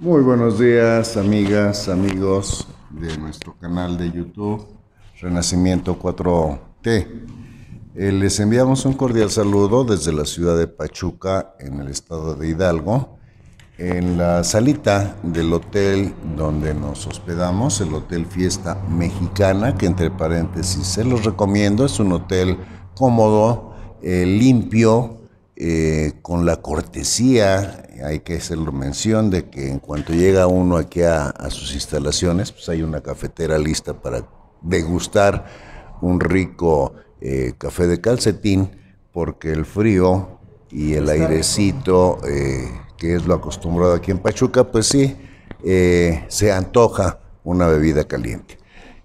Muy buenos días, amigas, amigos de nuestro canal de YouTube Renacimiento 4T. Eh, les enviamos un cordial saludo desde la ciudad de Pachuca, en el estado de Hidalgo, en la salita del hotel donde nos hospedamos, el Hotel Fiesta Mexicana, que entre paréntesis se los recomiendo, es un hotel cómodo, eh, limpio, eh, con la cortesía, hay que hacerlo mención de que en cuanto llega uno aquí a, sus instalaciones, pues hay una cafetera lista para degustar un rico eh, café de calcetín, porque el frío y el airecito, eh, que es lo acostumbrado aquí en Pachuca, pues sí, se antoja una bebida caliente.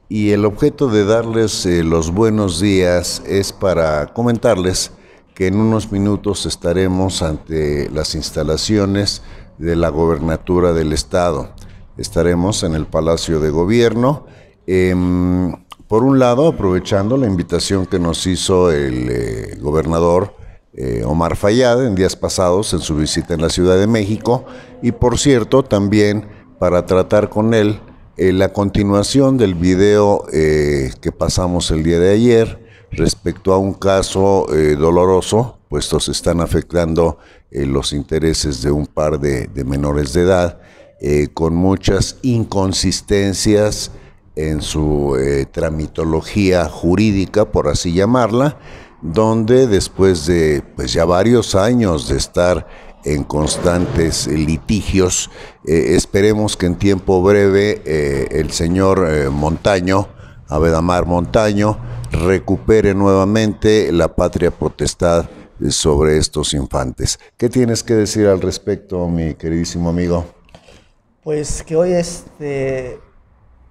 Y el objeto de darles los buenos días es para comentarles que en unos minutos estaremos ante las instalaciones de la gobernatura del estado. Estaremos en el Palacio de Gobierno. Em, por un lado, aprovechando la invitación que nos hizo el eh, gobernador eh, Omar Fayad en días pasados en su visita en la Ciudad de México, y por cierto, también para tratar con él eh, la continuación del video que pasamos el día de ayer, Respecto a un caso eh, doloroso, puesto se están afectando eh, los intereses de un par de, menores de edad, eh, con muchas inconsistencias en su tramitología jurídica, por así llamarla, donde después de pues ya varios años de estar en constantes litigios, esperemos que en tiempo breve el señor Montaño, Abedamar Montaño, recupere nuevamente la patria potestad sobre estos infantes. ¿Qué tienes que decir al respecto, mi queridísimo amigo? Pues que hoy este,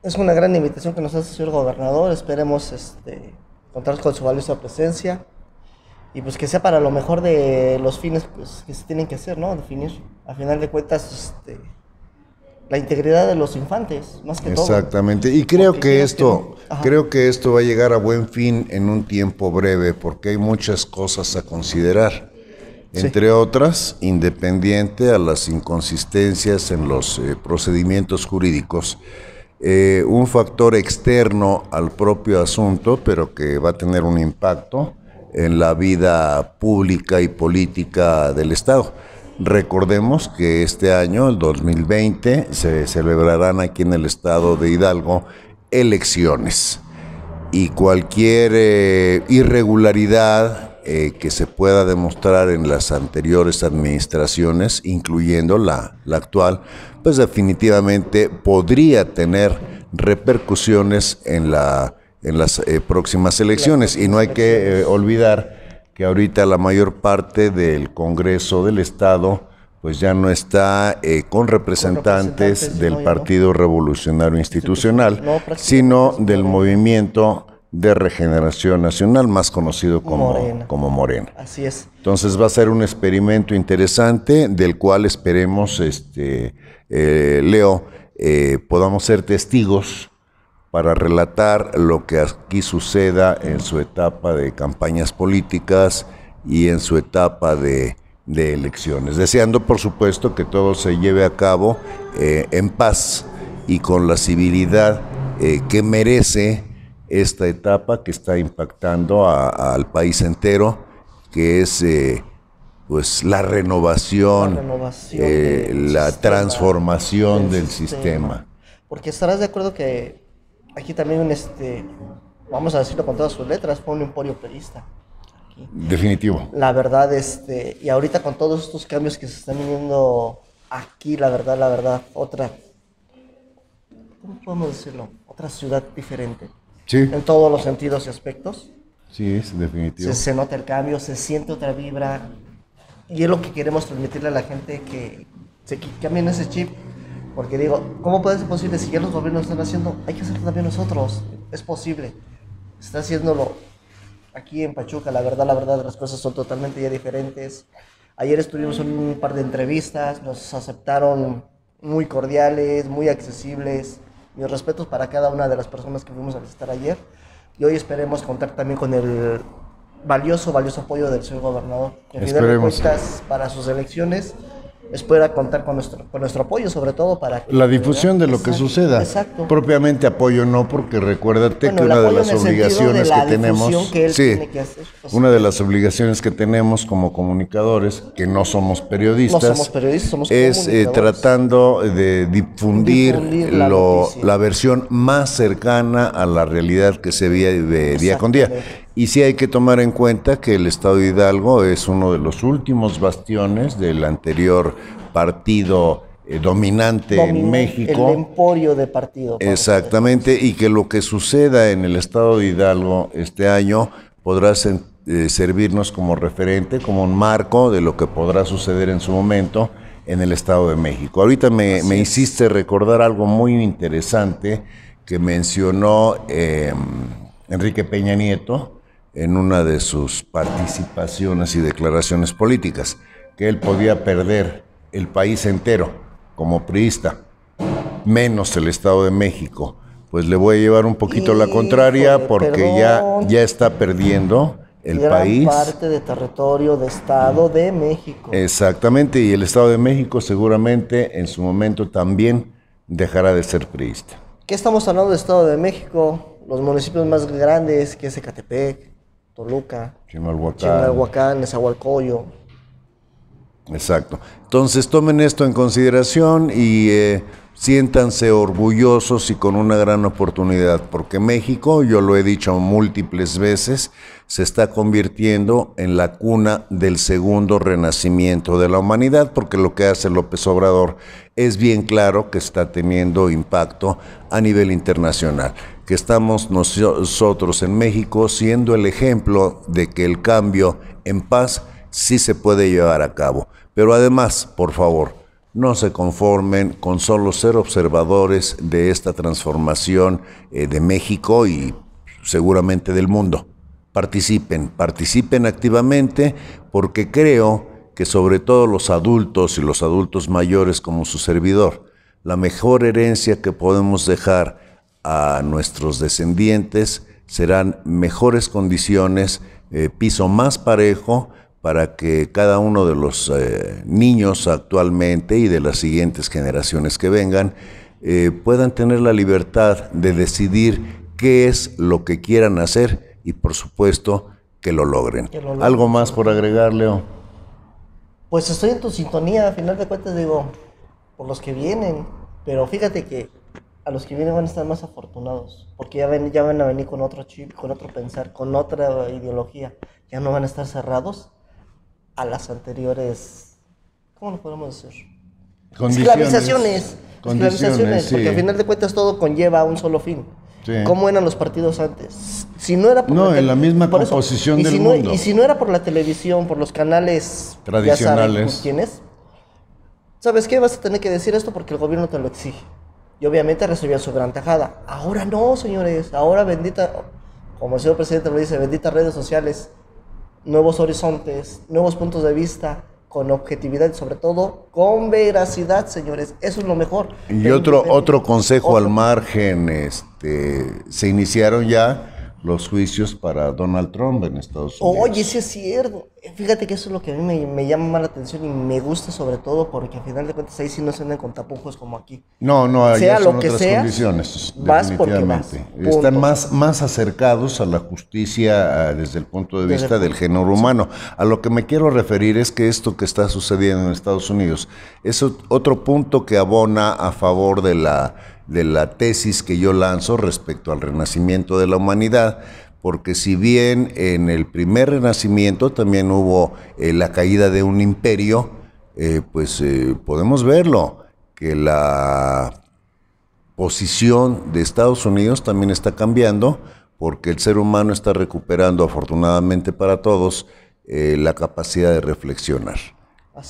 es una gran invitación que nos hace el señor gobernador. Esperemos este, contar con su valiosa presencia y pues que sea para lo mejor de los fines pues, que se tienen que hacer, ¿no? Definir. A final de cuentas, este, la integridad de los infantes, más que todo. Exactamente, y creo que esto, creo que esto va a llegar a buen fin en un tiempo breve, porque hay muchas cosas a considerar. Entre otras, independiente a las inconsistencias en los eh, procedimientos jurídicos, eh, un factor externo al propio asunto, pero que va a tener un impacto en la vida pública y política del Estado. Recordemos que este año, el 2020, se celebrarán aquí en el estado de Hidalgo elecciones y cualquier eh, irregularidad eh, que se pueda demostrar en las anteriores administraciones, incluyendo la, actual, pues definitivamente podría tener repercusiones en, la, en las eh, próximas elecciones. Y no hay que olvidar que ahorita la mayor parte del Congreso del Estado pues ya no está eh, con representantes, del Partido Revolucionario Institucional, sino del movimiento de regeneración nacional, más conocido como Morena. como Así es. Entonces va a ser un experimento interesante del cual esperemos, este, eh, Leo, eh, podamos ser testigos para relatar lo que aquí suceda en su etapa de campañas políticas y en su etapa de, elecciones, deseando por supuesto que todo se lleve a cabo eh, en paz y con la civilidad eh, que merece esta etapa que está impactando al país entero, que es eh, pues la renovación, la, transformación del, sistema. Porque estarás de acuerdo que aquí también un este, vamos a decirlo con todas sus letras, fue un emporio periodista. Definitivo. La verdad, este, y ahorita con todos estos cambios que se están viendo aquí, la verdad, la verdad, otra, ¿cómo podemos decirlo? Otra ciudad diferente. Sí. En todos los sentidos y aspectos. Sí, es definitivo. Se, nota el cambio, se siente otra vibra. Y es lo que queremos transmitirle a la gente que que cambien ese chip porque digo, ¿cómo puede ser posible si ya los gobiernos están haciendo? Hay que hacerlo también nosotros. Es posible. Está haciéndolo aquí en Pachuca. La verdad, la verdad, las cosas son totalmente ya diferentes. Ayer estuvimos en un par de entrevistas, nos aceptaron muy cordiales, muy accesibles. Mis respetos para cada una de las personas que fuimos a visitar ayer. Y hoy esperemos contar también con el valioso, valioso apoyo del señor gobernador. En fin, para sus elecciones, es pueda contar con nuestro, con nuestro apoyo, sobre todo para... la difusión de lo que suceda. Propiamente apoyo no, porque recuérdate que una de las obligaciones que tenemos... Que él tiene que hacer, una de las obligaciones que tenemos como comunicadores, que no somos periodistas, es eh, tratando de difundir, la, lo, la, versión más cercana a la realidad que se de día con día. Y sí hay que tomar en cuenta que el Estado de Hidalgo es uno de los últimos bastiones del anterior partido eh, dominante en México. El emporio de partido. Exactamente, y que lo que suceda en el Estado de Hidalgo este año podrá eh, servirnos como referente, como un marco de lo que podrá suceder en su momento en el Estado de México. Ahorita me, me hiciste recordar algo muy interesante que mencionó em, Enrique Peña Nieto en una de sus participaciones y declaraciones políticas, que él podía perder el país entero como priista, menos el Estado de México. Pues le voy a llevar un poquito la contraria porque ya, ya está perdiendo el gran país. parte de territorio de Estado de México. Exactamente, y el Estado de México seguramente en su momento también dejará de ser priista. ¿Qué estamos hablando del Estado de México? Los municipios más grandes, que es Ecatepec, Toluca, Chimalhuacán, Chimalhuacán Nezahualcóyotl. Exacto. Entonces tomen esto en consideración y eh, siéntanse orgullosos y con una gran oportunidad, porque México, yo lo he dicho múltiples veces, se está convirtiendo en la cuna del segundo renacimiento de la humanidad, porque lo que hace López Obrador es bien claro que está teniendo impacto a nivel internacional que estamos nosotros en México siendo el ejemplo de que el cambio en paz sí se puede llevar a cabo. Pero además, por favor, no se conformen con solo ser observadores de esta transformación eh, de México y seguramente del mundo. Participen, participen activamente porque creo que sobre todo los adultos y los adultos mayores como su servidor, la mejor herencia que podemos dejar a nuestros descendientes serán mejores condiciones, eh, piso más parejo para que cada uno de los eh, niños actualmente y de las siguientes generaciones que vengan eh, puedan tener la libertad de decidir qué es lo que quieran hacer y por supuesto que lo logren. Que lo logren. ¿Algo más por agregar, Leo? Pues estoy en tu sintonía, a final de cuentas digo, por los que vienen, pero fíjate que a los que vienen van a estar más afortunados, porque ya, ven, ya van a venir con otro chip, con otro pensar, con otra ideología, ya no van a estar cerrados a las anteriores, ¿cómo lo podemos decir? Condiciones. Esclavizaciones. porque al final de cuentas todo conlleva un solo fin. ¿Cómo eran los partidos antes? Si no era por no, en la misma posición del mundo. Y si no era por la televisión, por los canales tradicionales, ¿Sabes qué? Vas a tener que decir esto porque el gobierno te lo exige y obviamente recibía su gran tajada. Ahora no, señores, ahora bendita, como el señor presidente lo dice, bendita redes sociales, nuevos horizontes, nuevos puntos de vista, con objetividad y sobre todo con veracidad, señores. Eso es lo mejor. Y otro, otro consejo al margen, este, se iniciaron ya los juicios para Donald Trump en Estados Unidos. Oye, sí es cierto. Fíjate que eso es lo que a mí me, llama más la atención y me gusta sobre todo porque al final de cuentas ahí sí no se andan con tapujos como aquí. No, no, allá son otras condiciones, vas Porque Están más, más acercados a la justicia ah, desde el punto de vista del género humano. A lo que me quiero referir es que esto que está sucediendo en Estados Unidos es otro punto que abona a favor de la de la tesis que yo lanzo respecto al renacimiento de la humanidad, porque si bien en el primer renacimiento también hubo eh, la caída de un imperio, eh, pues eh, podemos verlo, que la posición de Estados Unidos también está cambiando, porque el ser humano está recuperando afortunadamente para todos la capacidad de reflexionar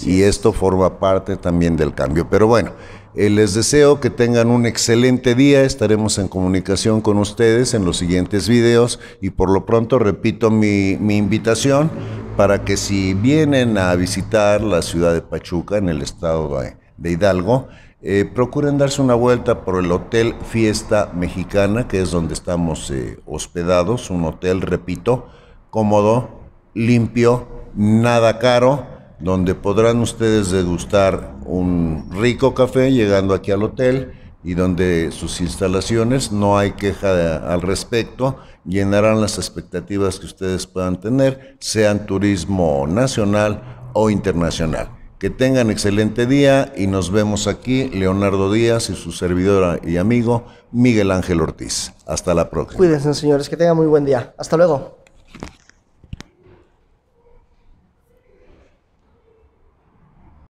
y esto forma parte también del cambio. Pero bueno, eh, les deseo que tengan un excelente día. Estaremos en comunicación con ustedes en los siguientes videos. Y por lo pronto repito mi, invitación para que si vienen a visitar la ciudad de Pachuca, en el estado de, Hidalgo, eh, procuren darse una vuelta por el Hotel Fiesta Mexicana, que es donde estamos eh, hospedados. Un hotel, repito, cómodo, limpio, nada caro donde podrán ustedes degustar un rico café llegando aquí al hotel y donde sus instalaciones no hay queja al respecto, llenarán las expectativas que ustedes puedan tener, sean turismo nacional o internacional. Que tengan excelente día y nos vemos aquí Leonardo Díaz y su servidora y amigo Miguel Ángel Ortiz. Hasta la próxima. Cuídense, señores, que tengan muy buen día. Hasta luego.